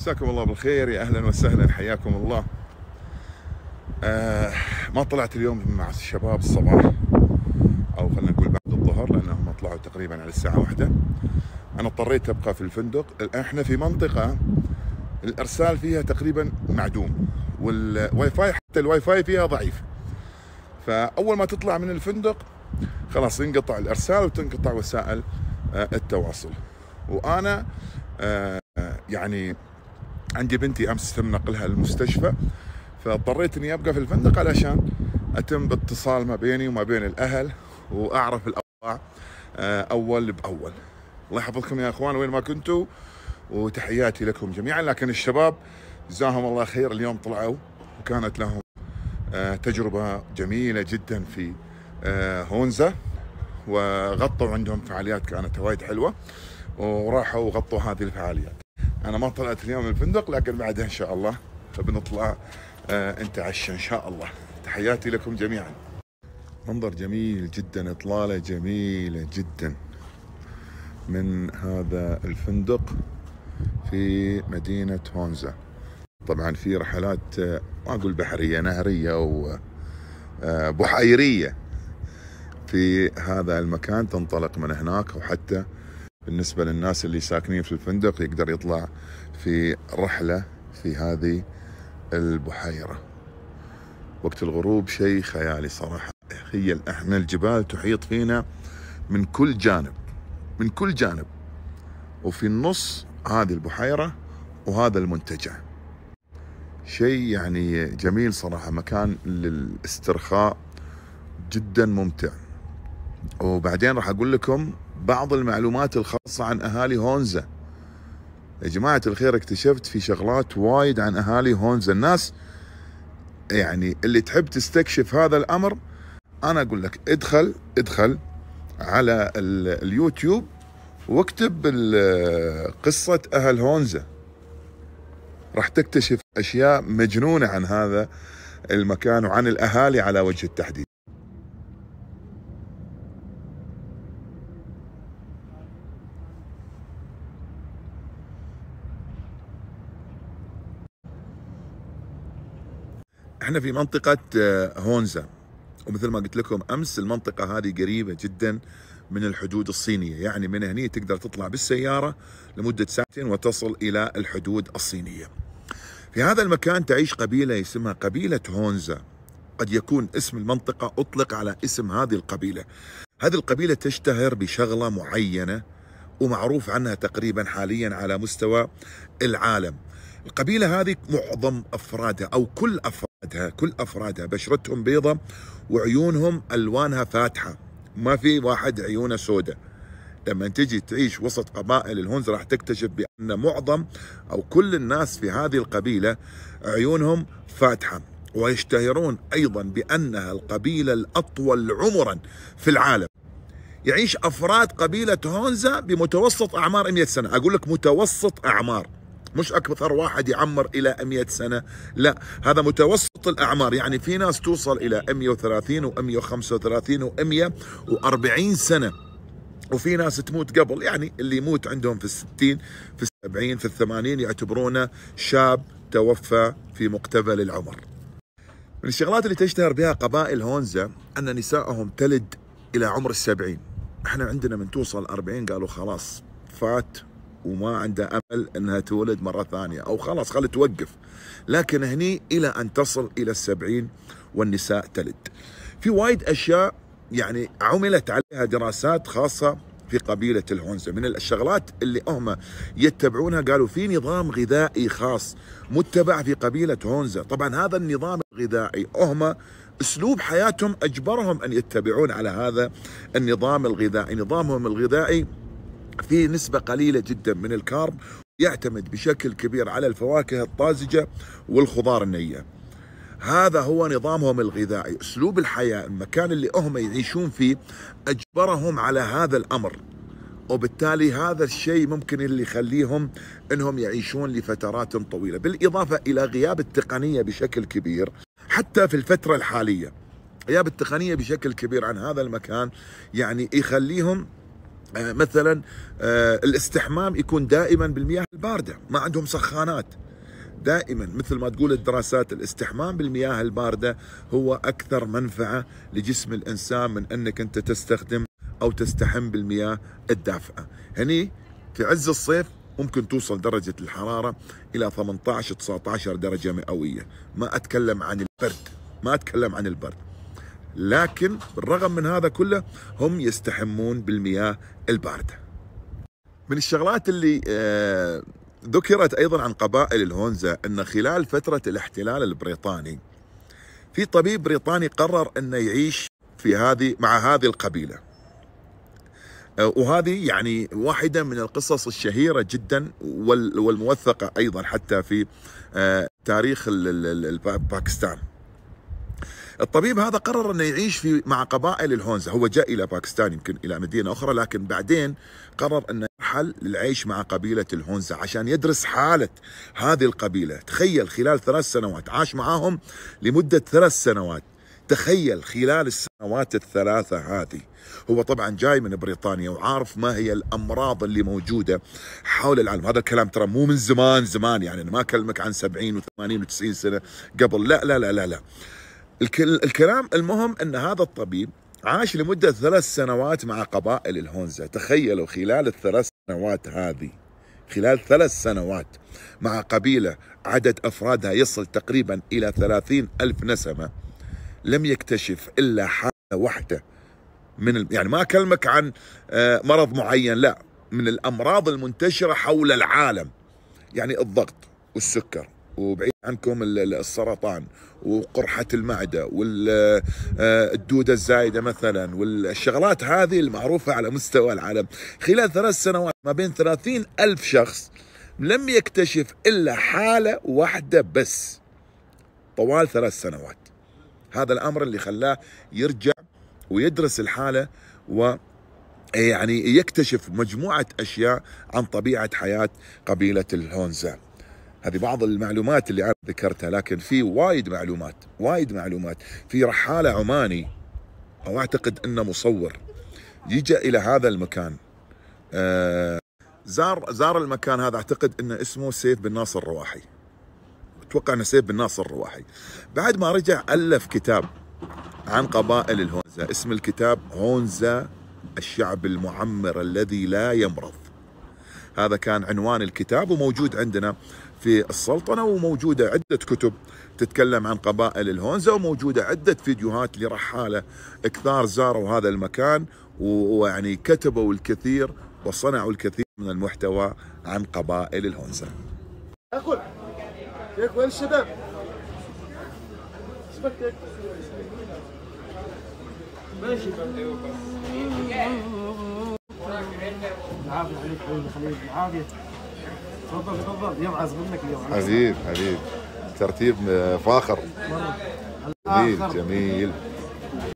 مساكم الله بالخير يا اهلا وسهلا حياكم الله آه ما طلعت اليوم مع الشباب الصباح او خلينا نقول بعد الظهر لانهم طلعوا تقريبا على الساعه واحدة انا اضطريت ابقى في الفندق احنا في منطقه الارسال فيها تقريبا معدوم والواي فاي حتى الواي فاي فيها ضعيف فاول ما تطلع من الفندق خلاص ينقطع الارسال وتنقطع وسائل آه، التواصل وانا آه، يعني عندي بنتي امس تم نقلها للمستشفى فاضطريت اني ابقى في الفندق علشان اتم باتصال ما بيني وما بين الاهل واعرف الاوضاع آه، اول باول الله يحفظكم يا اخوان وين ما كنتوا وتحياتي لكم جميعا لكن الشباب جزاهم الله خير اليوم طلعوا وكانت لهم آه، تجربة جميلة جدا في آه، هونزا وغطوا عندهم فعاليات كانت وايد حلوة وراحوا وغطوا هذه الفعاليات انا ما طلعت اليوم من الفندق لكن بعدها ان شاء الله بنطلع آه، نتعشى ان شاء الله تحياتي لكم جميعا منظر جميل جدا اطلاله جميله جدا من هذا الفندق في مدينه هونزا طبعا في رحلات آه، ما اقول بحريه نهريه وبحيريه آه، في هذا المكان تنطلق من هناك وحتى بالنسبة للناس اللي ساكنين في الفندق يقدر يطلع في رحلة في هذه البحيرة وقت الغروب شيء خيالي صراحة هي احنا الجبال تحيط فينا من كل جانب من كل جانب وفي النص هذه البحيرة وهذا المنتجع شيء يعني جميل صراحة مكان للاسترخاء جدا ممتع وبعدين راح أقول لكم بعض المعلومات الخاصة عن أهالي هونزا يا جماعة الخير اكتشفت في شغلات وايد عن أهالي هونزا الناس يعني اللي تحب تستكشف هذا الأمر أنا أقول لك ادخل ادخل على اليوتيوب واكتب قصة أهل هونزا راح تكتشف أشياء مجنونة عن هذا المكان وعن الأهالي على وجه التحديد احنا في منطقة آه، هونزا ومثل ما قلت لكم امس المنطقة هذه قريبة جدا من الحدود الصينية يعني من هنا تقدر تطلع بالسيارة لمدة ساعتين وتصل إلى الحدود الصينية في هذا المكان تعيش قبيلة اسمها قبيلة هونزا قد يكون اسم المنطقة أطلق على اسم هذه القبيلة هذه القبيلة تشتهر بشغلة معينة ومعروف عنها تقريبا حاليا على مستوى العالم القبيلة هذه معظم أفرادها أو كل أفراد كل افرادها بشرتهم بيضة وعيونهم الوانها فاتحه ما في واحد عيونه سوداء لما تجي تعيش وسط قبائل الهونز راح تكتشف بان معظم او كل الناس في هذه القبيله عيونهم فاتحه ويشتهرون ايضا بانها القبيله الاطول عمرا في العالم يعيش افراد قبيله هونزا بمتوسط اعمار 100 سنه اقول لك متوسط اعمار مش اكثر واحد يعمر الى 100 سنه لا هذا متوسط الاعمار يعني في ناس توصل الى 130 و135 و140 سنه وفي ناس تموت قبل يعني اللي يموت عندهم في الستين في السبعين في الثمانين يعتبرونه شاب توفى في مقتبل العمر من الشغلات اللي تشتهر بها قبائل هونزا أن نسائهم تلد إلى عمر السبعين احنا عندنا من توصل 40 قالوا خلاص فات وما عندها امل انها تولد مره ثانيه او خلاص خلي توقف لكن هني الى ان تصل الى السبعين والنساء تلد في وايد اشياء يعني عملت عليها دراسات خاصه في قبيله الهونزه من الشغلات اللي هم يتبعونها قالوا في نظام غذائي خاص متبع في قبيله هونزه طبعا هذا النظام الغذائي هم اسلوب حياتهم اجبرهم ان يتبعون على هذا النظام الغذائي نظامهم الغذائي في نسبة قليلة جدا من الكارب يعتمد بشكل كبير على الفواكه الطازجة والخضار النية هذا هو نظامهم الغذائي أسلوب الحياة المكان اللي هم يعيشون فيه أجبرهم على هذا الأمر وبالتالي هذا الشيء ممكن اللي يخليهم انهم يعيشون لفترات طويله، بالاضافه الى غياب التقنيه بشكل كبير حتى في الفتره الحاليه. غياب التقنيه بشكل كبير عن هذا المكان يعني يخليهم آه، مثلا آه، الاستحمام يكون دائما بالمياه البارده ما عندهم سخانات دائما مثل ما تقول الدراسات الاستحمام بالمياه البارده هو اكثر منفعه لجسم الانسان من انك انت تستخدم او تستحم بالمياه الدافئه هني في عز الصيف ممكن توصل درجه الحراره الى 18 19 درجه مئويه ما اتكلم عن البرد ما اتكلم عن البرد لكن بالرغم من هذا كله هم يستحمون بالمياه البارده. من الشغلات اللي آه، ذكرت ايضا عن قبائل الهونزا ان خلال فتره الاحتلال البريطاني في طبيب بريطاني قرر انه يعيش في هذه مع هذه القبيله. آه، وهذه يعني واحده من القصص الشهيره جدا والموثقه ايضا حتى في آه، تاريخ باكستان. الطبيب هذا قرر انه يعيش في مع قبائل الهونزا هو جاء الى باكستان يمكن الى مدينه اخرى لكن بعدين قرر انه يرحل للعيش مع قبيله الهونزا عشان يدرس حاله هذه القبيله تخيل خلال ثلاث سنوات عاش معاهم لمده ثلاث سنوات تخيل خلال السنوات الثلاثة هذه هو طبعا جاي من بريطانيا وعارف ما هي الأمراض اللي موجودة حول العالم هذا الكلام ترى مو من زمان زمان يعني أنا ما أكلمك عن 70 و80 و90 سنة قبل لا لا لا لا, لا. الكلام المهم ان هذا الطبيب عاش لمدة ثلاث سنوات مع قبائل الهونزا تخيلوا خلال الثلاث سنوات هذه خلال ثلاث سنوات مع قبيلة عدد أفرادها يصل تقريبا إلى ثلاثين ألف نسمة لم يكتشف إلا حالة واحدة من يعني ما أكلمك عن آه، مرض معين لا من الأمراض المنتشرة حول العالم يعني الضغط والسكر وبعيد عنكم السرطان وقرحة المعدة والدودة آه، الزايدة مثلا والشغلات هذه المعروفة على مستوى العالم خلال ثلاث سنوات ما بين ثلاثين ألف شخص لم يكتشف إلا حالة واحدة بس طوال ثلاث سنوات هذا الأمر اللي خلاه يرجع ويدرس الحالة و يعني يكتشف مجموعة أشياء عن طبيعة حياة قبيلة الهونزا هذه بعض المعلومات اللي أنا ذكرتها لكن في وايد معلومات وايد معلومات في رحالة عماني أو أعتقد أنه مصور يجي إلى هذا المكان آه زار زار المكان هذا أعتقد أنه اسمه سيف بن ناصر الرواحي أتوقع أنه سيف بن ناصر الرواحي بعد ما رجع ألف كتاب عن قبائل الهونزا اسم الكتاب هونزا الشعب المعمر الذي لا يمرض هذا كان عنوان الكتاب وموجود عندنا في السلطنة وموجودة عدة كتب تتكلم عن قبائل الهونزا وموجودة عدة فيديوهات لرحالة كثار زاروا هذا المكان ويعني كتبوا الكثير وصنعوا الكثير من المحتوى عن قبائل الهونزا أقول ياك وين الشباب ماشي بالعافية عليك حبيبي تفضل تفضل اليوم عازم منك اليوم حبيب حبيب ترتيب آه، فاخر جميل جميل